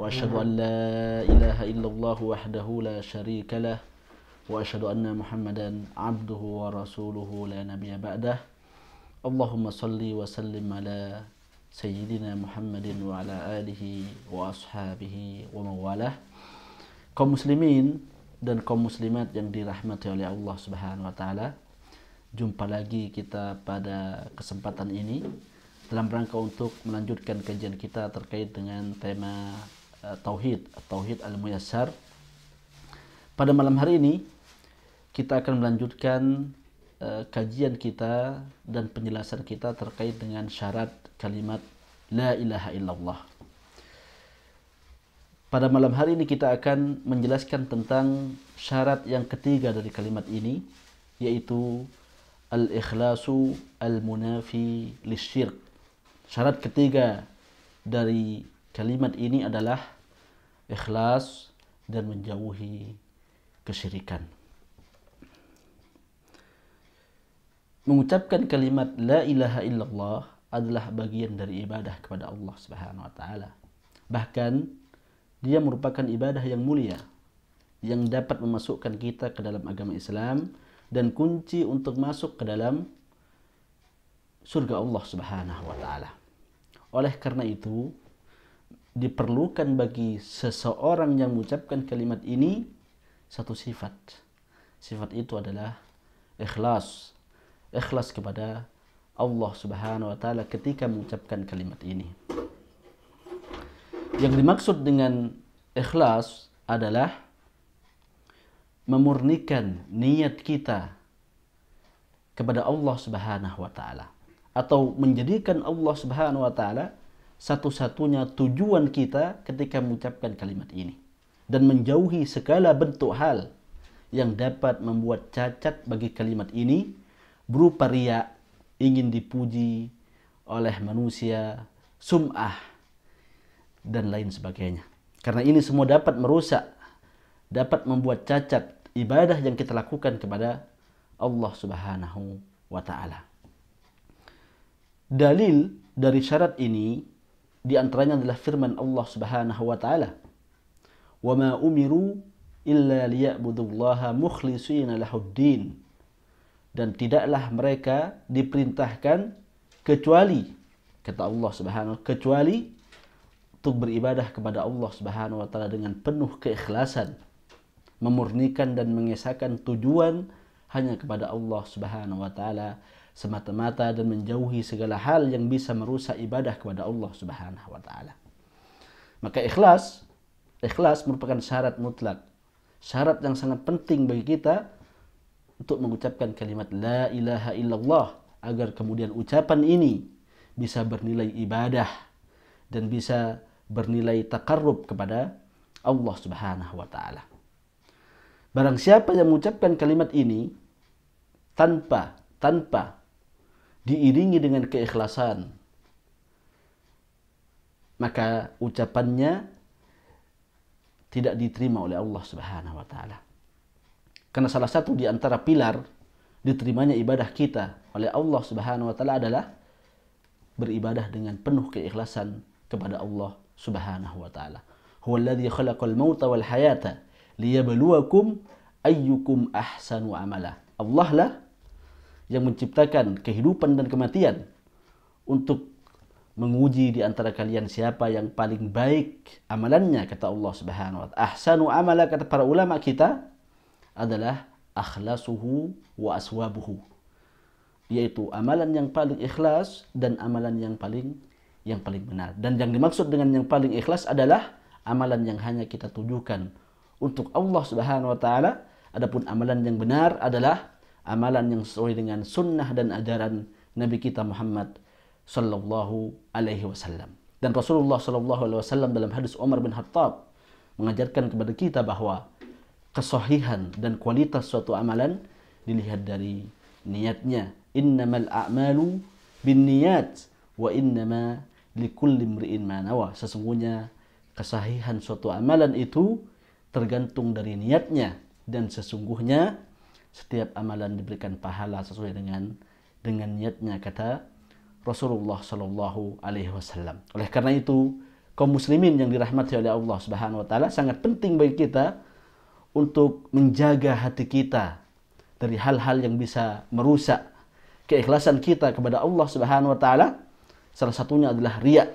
وأشهد أن لا إله إلا الله وحده لا شريك له وأشهد أن محمدا عبده ورسوله لا نبي بعده اللهم صل وسلم على سيدنا محمد وعلى آله وأصحابه ومن والاه kaum muslimin dan kaum muslimat yang dirahmati oleh Allah Subhanahu wa taala. Jumpa lagi kita pada kesempatan ini dalam rangka untuk melanjutkan kajian kita terkait dengan tema Eh, tauhid, tauhid al-muyassar. Pada malam hari ini kita akan melanjutkan uh, kajian kita dan penjelasan kita terkait dengan syarat kalimat la ilaha illallah. Pada malam hari ini kita akan menjelaskan tentang syarat yang ketiga dari kalimat ini yaitu al-ikhlasu al-munafi lisyirk. Syarat ketiga dari Kalimat ini adalah ikhlas dan menjauhi kesyirikan. Mengucapkan kalimat la ilaha illallah adalah bagian dari ibadah kepada Allah Subhanahu wa taala. Bahkan dia merupakan ibadah yang mulia yang dapat memasukkan kita ke dalam agama Islam dan kunci untuk masuk ke dalam surga Allah Subhanahu wa taala. Oleh karena itu, diperlukan bagi seseorang yang mengucapkan kalimat ini satu sifat. Sifat itu adalah ikhlas. Ikhlas kepada Allah Subhanahu wa taala ketika mengucapkan kalimat ini. Yang dimaksud dengan ikhlas adalah memurnikan niat kita kepada Allah Subhanahu wa taala atau menjadikan Allah Subhanahu wa taala satu-satunya tujuan kita ketika mengucapkan kalimat ini dan menjauhi segala bentuk hal yang dapat membuat cacat bagi kalimat ini berupa riak ingin dipuji oleh manusia sum'ah dan lain sebagainya karena ini semua dapat merusak dapat membuat cacat ibadah yang kita lakukan kepada Allah Subhanahu wa taala dalil dari syarat ini di antaranya adalah firman Allah Subhanahu wa taala. "Wa ma umiru illa liya'budullaha mukhlishina lahuddin." Dan tidaklah mereka diperintahkan kecuali kata Allah Subhanahu kecuali untuk beribadah kepada Allah Subhanahu wa taala dengan penuh keikhlasan, memurnikan dan mengesahkan tujuan hanya kepada Allah Subhanahu wa taala semata-mata dan menjauhi segala hal yang bisa merusak ibadah kepada Allah Subhanahu wa taala. Maka ikhlas, ikhlas merupakan syarat mutlak. Syarat yang sangat penting bagi kita untuk mengucapkan kalimat la ilaha illallah agar kemudian ucapan ini bisa bernilai ibadah dan bisa bernilai takarrub kepada Allah Subhanahu wa taala. Barang siapa yang mengucapkan kalimat ini tanpa tanpa diiringi dengan keikhlasan maka ucapannya tidak diterima oleh Allah Subhanahu wa taala. Karena salah satu di antara pilar diterimanya ibadah kita oleh Allah Subhanahu wa taala adalah beribadah dengan penuh keikhlasan kepada Allah Subhanahu wa taala. Huwallazi khalaqal mauta wal hayata liyabluwakum ayyukum ahsanu amala. Allah lah yang menciptakan kehidupan dan kematian untuk menguji di antara kalian siapa yang paling baik amalannya kata Allah Subhanahu wa taala. Ahsanu amala kata para ulama kita adalah akhlasuhu wa aswabuhu. Yaitu amalan yang paling ikhlas dan amalan yang paling yang paling benar. Dan yang dimaksud dengan yang paling ikhlas adalah amalan yang hanya kita tujukan untuk Allah Subhanahu wa taala. Adapun amalan yang benar adalah amalan yang sesuai dengan sunnah dan ajaran Nabi kita Muhammad Sallallahu Alaihi Wasallam. Dan Rasulullah Sallallahu Alaihi Wasallam dalam hadis Umar bin Khattab mengajarkan kepada kita bahwa kesohihan dan kualitas suatu amalan dilihat dari niatnya. Innamal a'malu bin niat wa innama likulli mri'in ma'nawa. Sesungguhnya kesahihan suatu amalan itu tergantung dari niatnya dan sesungguhnya setiap amalan diberikan pahala sesuai dengan dengan niatnya kata Rasulullah Shallallahu Alaihi Wasallam. Oleh karena itu kaum muslimin yang dirahmati oleh Allah Subhanahu Wa Taala sangat penting bagi kita untuk menjaga hati kita dari hal-hal yang bisa merusak keikhlasan kita kepada Allah Subhanahu Wa Taala. Salah satunya adalah riak,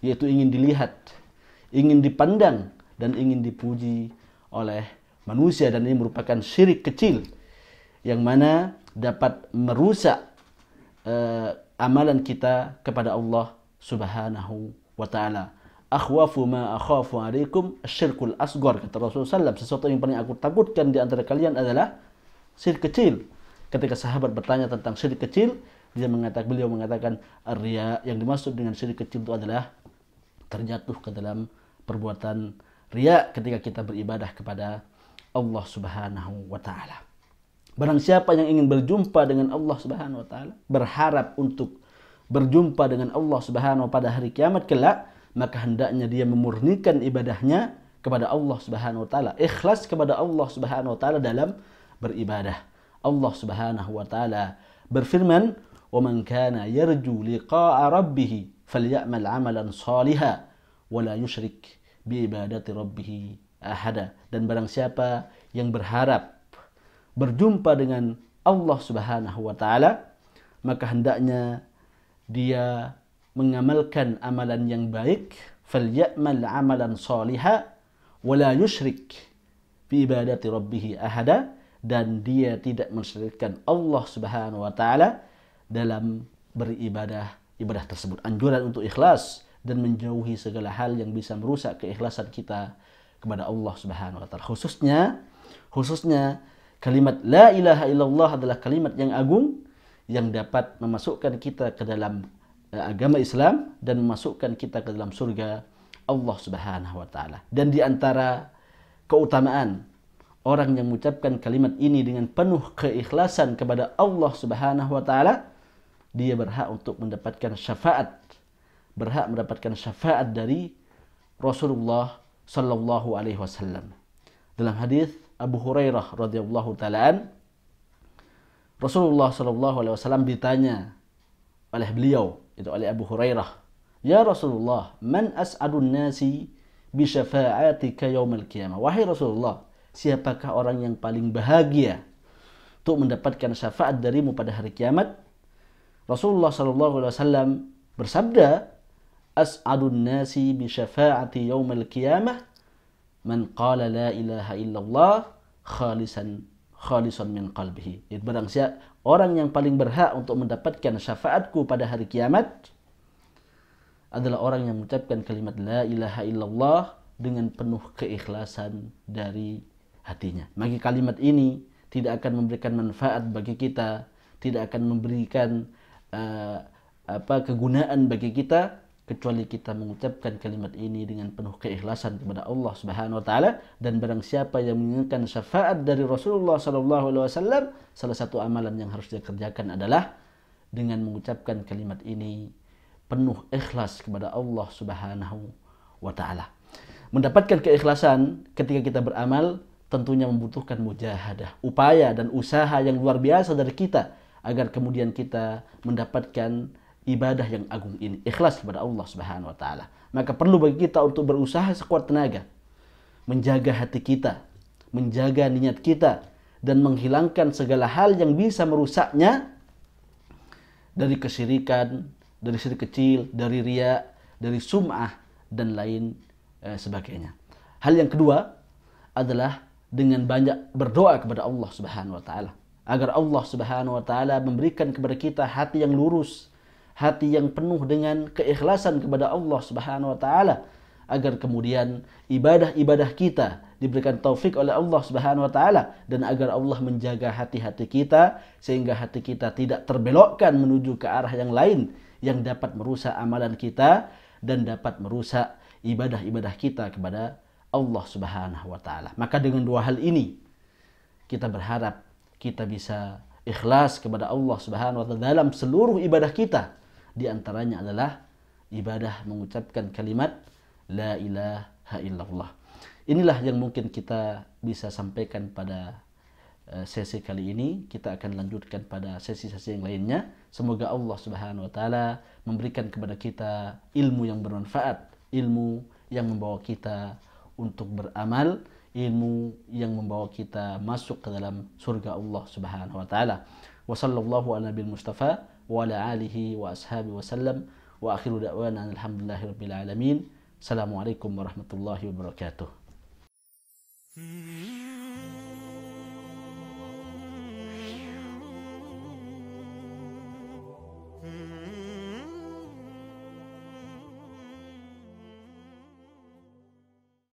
yaitu ingin dilihat, ingin dipandang, dan ingin dipuji oleh manusia dan ini merupakan syirik kecil yang mana dapat merusak uh, amalan kita kepada Allah Subhanahu wa taala. Akhwafu ma akhafu alaikum syirkul asghar kata Rasulullah SAW. Sesuatu yang paling aku takutkan di antara kalian adalah syirik kecil. Ketika sahabat bertanya tentang syirik kecil, dia mengatakan beliau mengatakan ria yang dimaksud dengan syirik kecil itu adalah terjatuh ke dalam perbuatan ria ketika kita beribadah kepada Allah Subhanahu wa taala. Barang siapa yang ingin berjumpa dengan Allah Subhanahu wa taala, berharap untuk berjumpa dengan Allah Subhanahu pada hari kiamat kelak, maka hendaknya dia memurnikan ibadahnya kepada Allah Subhanahu wa taala, ikhlas kepada Allah Subhanahu wa taala dalam beribadah. Allah Subhanahu wa taala berfirman, "Wa man kana yarju liqa'a rabbih falyamal 'amalan shalihan wa la yusyrik bi ibadati rabbih ahada." Dan barang siapa yang berharap berjumpa dengan Allah Subhanahu wa taala maka hendaknya dia mengamalkan amalan yang baik falyamal amalan saliha wala yusyrik bi ibadati rabbih ahada dan dia tidak mensyirikkan Allah Subhanahu wa taala dalam beribadah ibadah tersebut anjuran untuk ikhlas dan menjauhi segala hal yang bisa merusak keikhlasan kita kepada Allah Subhanahu wa taala khususnya khususnya Kalimat la ilaha illallah adalah kalimat yang agung yang dapat memasukkan kita ke dalam eh, agama Islam dan memasukkan kita ke dalam surga Allah Subhanahu wa taala. Dan di antara keutamaan orang yang mengucapkan kalimat ini dengan penuh keikhlasan kepada Allah Subhanahu wa taala, dia berhak untuk mendapatkan syafaat, berhak mendapatkan syafaat dari Rasulullah sallallahu alaihi wasallam. Dalam hadis Abu Hurairah radhiyallahu taalaan Rasulullah sallallahu Alaihi Wasallam ditanya oleh beliau itu oleh Abu Hurairah ya Rasulullah man as'adun nasi bi syafa'atika yaumil qiyamah wahai Rasulullah siapakah orang yang paling bahagia untuk mendapatkan syafaat darimu pada hari kiamat Rasulullah sallallahu Alaihi Wasallam bersabda as'adun nasi bi syafa'ati yaumil qiyamah man qala la ilaha illallah khalisan khalisan min qalbihi. Barang siapa orang yang paling berhak untuk mendapatkan syafaatku pada hari kiamat adalah orang yang mengucapkan kalimat la ilaha illallah dengan penuh keikhlasan dari hatinya. Bagi kalimat ini tidak akan memberikan manfaat bagi kita, tidak akan memberikan uh, apa kegunaan bagi kita kecuali kita mengucapkan kalimat ini dengan penuh keikhlasan kepada Allah Subhanahu wa taala dan barang siapa yang menginginkan syafaat dari Rasulullah sallallahu alaihi wasallam salah satu amalan yang harus dia kerjakan adalah dengan mengucapkan kalimat ini penuh ikhlas kepada Allah Subhanahu wa taala. Mendapatkan keikhlasan ketika kita beramal tentunya membutuhkan mujahadah, upaya dan usaha yang luar biasa dari kita agar kemudian kita mendapatkan ibadah yang agung ini, ikhlas kepada Allah Subhanahu wa taala. Maka perlu bagi kita untuk berusaha sekuat tenaga menjaga hati kita, menjaga niat kita dan menghilangkan segala hal yang bisa merusaknya dari kesyirikan, dari syirik kecil, dari riya, dari sum'ah dan lain e, sebagainya. Hal yang kedua adalah dengan banyak berdoa kepada Allah Subhanahu wa taala agar Allah Subhanahu wa taala memberikan kepada kita hati yang lurus, hati yang penuh dengan keikhlasan kepada Allah Subhanahu wa taala agar kemudian ibadah-ibadah kita diberikan taufik oleh Allah Subhanahu wa taala dan agar Allah menjaga hati-hati kita sehingga hati kita tidak terbelokkan menuju ke arah yang lain yang dapat merusak amalan kita dan dapat merusak ibadah-ibadah kita kepada Allah Subhanahu wa taala. Maka dengan dua hal ini kita berharap kita bisa ikhlas kepada Allah Subhanahu wa taala dalam seluruh ibadah kita di antaranya adalah ibadah mengucapkan kalimat La ilaha illallah. Inilah yang mungkin kita bisa sampaikan pada eh, sesi kali ini kita akan lanjutkan pada sesi-sesi yang lainnya semoga Allah Subhanahu wa taala memberikan kepada kita ilmu yang bermanfaat ilmu yang membawa kita untuk beramal ilmu yang membawa kita masuk ke dalam surga Allah Subhanahu wa taala wa sallallahu ala mustafa وعلى آله وأصحابه وسلم وآخر دعوانا أن الحمد لله رب العالمين السلام عليكم ورحمة الله وبركاته hmm.